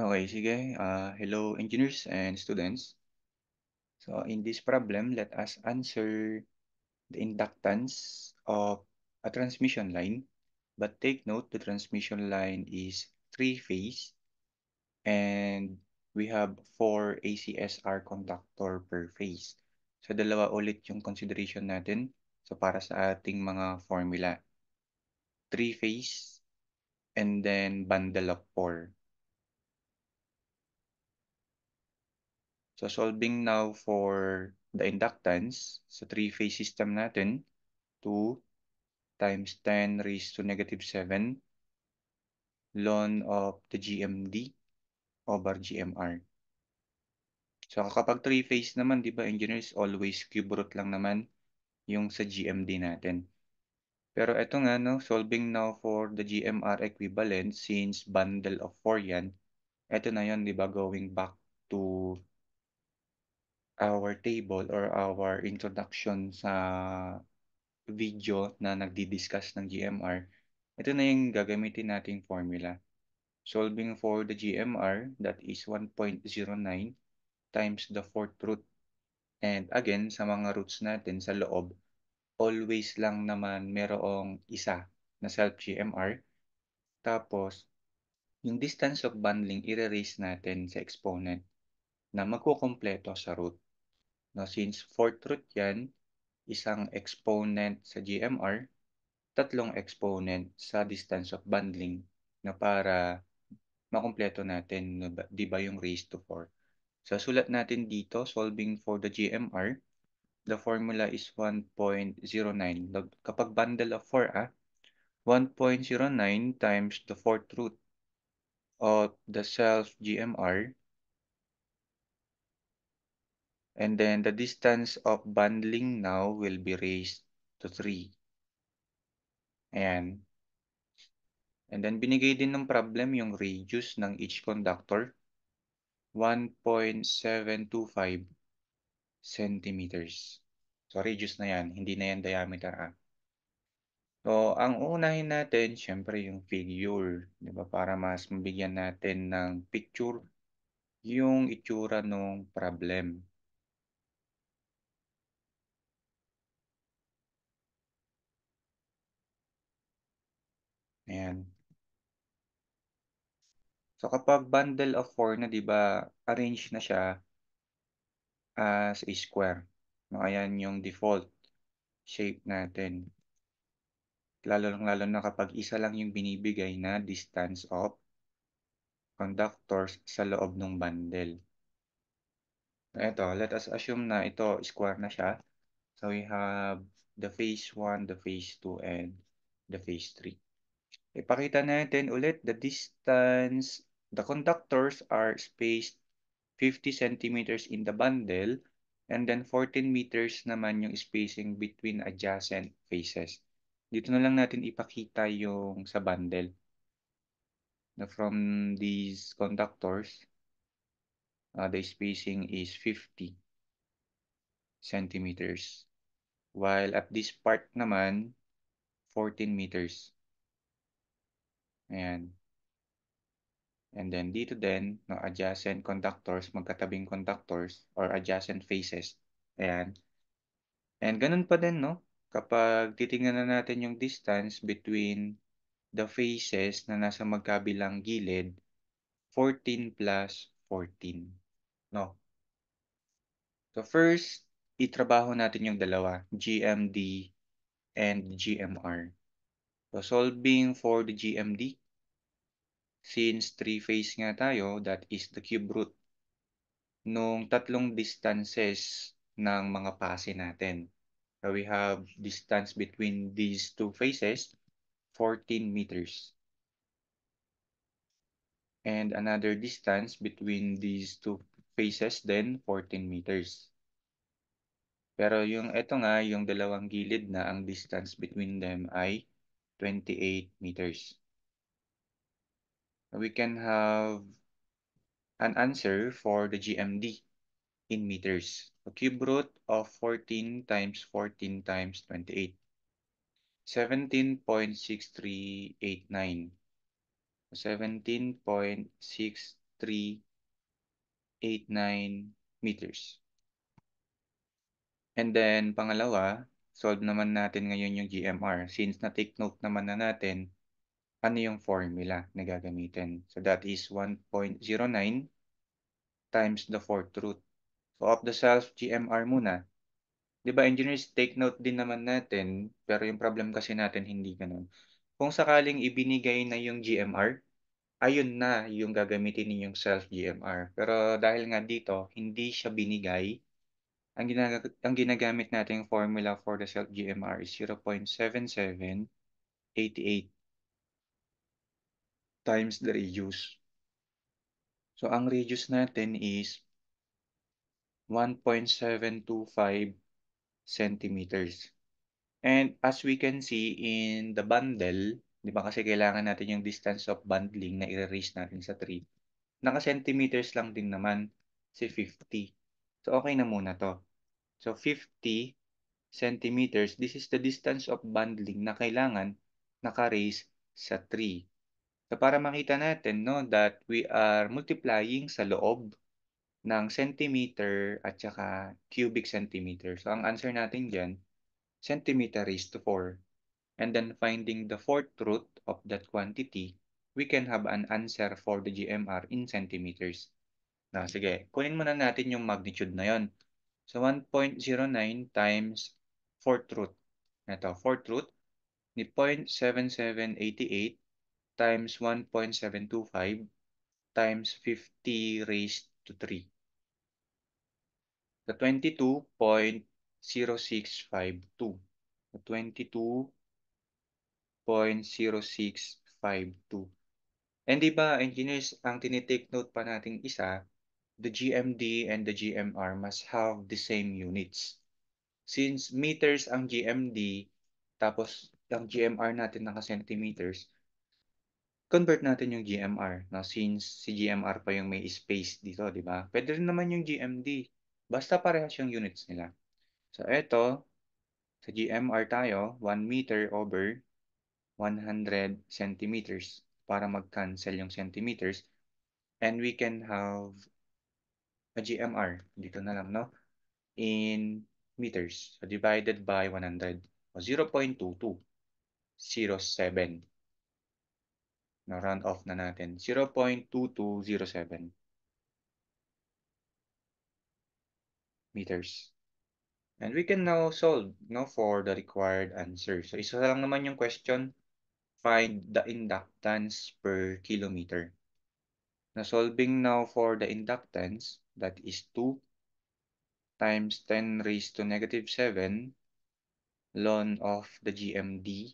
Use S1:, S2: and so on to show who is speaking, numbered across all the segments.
S1: Okay, sige. Uh, hello, engineers and students. So in this problem, let us answer the inductance of a transmission line. But take note, the transmission line is three-phase and we have four ACSR conductor per phase. So dalawa ulit yung consideration natin. So para sa ating mga formula, three-phase and then bundle of four. So solving now for the inductance sa three-phase system natin, 2 times 10 raised to negative 7 ln of the GMD over GMR. So kapag three-phase naman, di ba engineers, always cube root lang naman yung sa GMD natin. Pero ito nga, no, solving now for the GMR equivalent since bundle of 4 yan, ito na yon di ba, going back to our table or our introduction sa video na nagdi-discuss ng GMR, ito na yung gagamitin nating formula. Solving for the GMR, that is 1.09 times the fourth root. And again, sa mga roots natin sa loob, always lang naman merong isa na self-GMR. Tapos, yung distance of bundling, i-raise natin sa exponent na magkukompleto sa root. No, since fourth root yan, isang exponent sa GMR, tatlong exponent sa distance of bundling na para makumpleto natin, di ba yung raised to 4. So sulat natin dito, solving for the GMR, the formula is 1.09. Kapag bundle of 4, ah, 1.09 times the fourth root of the self GMR and then the distance of bundling now will be raised to 3. Ayan. And then binigay din ng problem yung radius ng each conductor, 1.725 centimeters. So radius na yan, hindi na yan diameter ah. So, ang unahin natin, syempre yung figure, 'di ba? Para mas mabigyan natin ng picture yung itsura ng problem. Ayan. So kapag bundle of 4 na, 'di ba, arrange na siya as a square. No, ayan yung default shape natin. Lalo lang lalo na kapag isa lang yung binibigay na distance of conductors sa loob ng bundle. Ito, let us assume na ito square na siya. So we have the phase 1, the phase 2, and the phase 3. Ipakita natin ulit the distance. The conductors are spaced 50 centimeters in the bundle and then 14 meters naman yung spacing between adjacent faces. Dito na lang natin ipakita yung sa bundle na from these conductors uh, the spacing is 50 centimeters while at this part naman 14 meters. Ayan. And then dito din, no, adjacent conductors, magkatabing conductors or adjacent faces. Ayan. And ganun pa din, no? Kapag titingnan na natin yung distance between the faces na nasa magkabilang gilid, 14 plus 14. No? So first, itrabaho natin yung dalawa, GMD and GMR. So, solving for the GMD. Since three-phase nga tayo, that is the cube root nung tatlong distances ng mga pase natin. So, we have distance between these two phases, 14 meters. And another distance between these two phases then 14 meters. Pero yung eto nga, yung dalawang gilid na ang distance between them ay 28 meters. We can have an answer for the GMD in meters. A cube root of 14 times 14 times 28. 17.6389. 17.6389 meters. And then, pangalawa, solve naman natin ngayon yung GMR since na-take note naman na natin ano yung formula na gagamitin. So that is 1.09 times the fourth root. So of the self GMR muna. 'Di ba engineers take note din naman natin pero yung problem kasi natin hindi ganun. Kung sakaling ibinigay na yung GMR, ayun na yung gagamitin ninyong self GMR. Pero dahil nga dito, hindi siya binigay ang, ginag ang ginagamit nating formula for the self GMR is 0.7788 times the radius. So ang radius natin is 1.725 centimeters. And as we can see in the bundle, di ba kasi kailangan natin yung distance of bundling na i reach natin sa 3. Naka centimeters lang din naman si 50. So okay na muna to. So 50 centimeters, this is the distance of bundling na kailangan naka-raise sa 3. So para makita natin no that we are multiplying sa loob ng centimeter at saka cubic centimeter. So ang answer natin diyan centimeter raised to 4. And then finding the fourth root of that quantity, we can have an answer for the GMR in centimeters. Na, sige, kunin muna natin yung magnitude na yon. So 1.09 times 4th root. Ito, 4th root ni 0.7788 times 1.725 times 50 raised to 3. So 22.0652. So 22.0652. And di ba engineers, ang tinitake note pa nating isa the GMD and the GMR must have the same units. Since meters ang GMD, tapos ang GMR natin naka-centimeters, convert natin yung GMR. No? Since si GMR pa yung may space dito, di ba? Pwede rin naman yung GMD. Basta parehas yung units nila. So, eto, sa GMR tayo, 1 meter over 100 centimeters para mag-cancel yung centimeters. And we can have a GMR, dito na lang, no? In meters, so divided by 100, o 0.2207. No, round off na natin, 0.2207 meters. And we can now solve no, for the required answer. So isa lang naman yung question, find the inductance per kilometer. Na solving now for the inductance, that is 2 times 10 raised to negative 7 ln of the GMD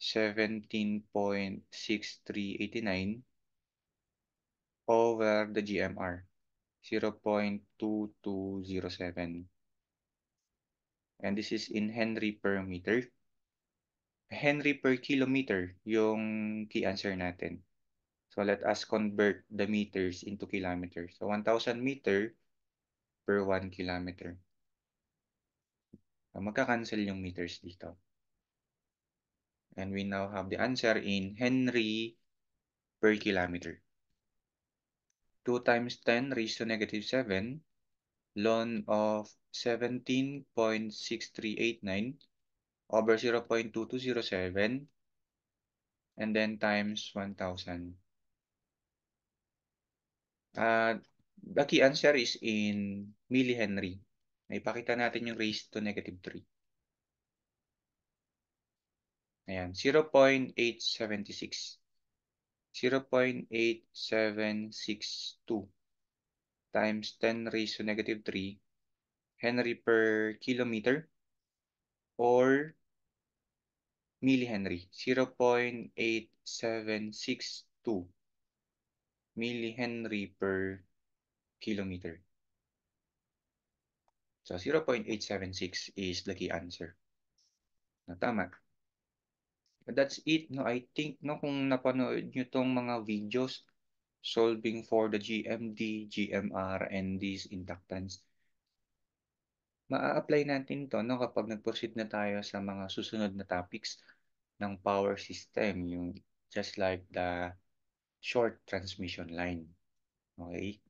S1: 17.6389 over the GMR 0.2207 and this is in Henry per meter Henry per kilometer yung key answer natin So let us convert the meters into kilometers. So 1,000 meter per 1 kilometer. So magka-cancel yung meters dito. And we now have the answer in Henry per kilometer. 2 times 10 raised to negative 7, ln of 17.6389 over 0.2207, and then times 1,000. Uh, ah, the key answer is in millihenry. Ipakita natin yung raised to negative 3. Ayan, 0.876. 0.8762 times 10 raised to negative 3 Henry per kilometer or millihenry. 0.8762 millihenry per kilometer. So 0.876 is the key answer. Na tama. That's it. No, I think no kung napanood niyo tong mga videos solving for the GMD, GMR and these inductance. Maa-apply natin 'to no kapag nag-proceed na tayo sa mga susunod na topics ng power system, yung just like the short transmission line. Okay?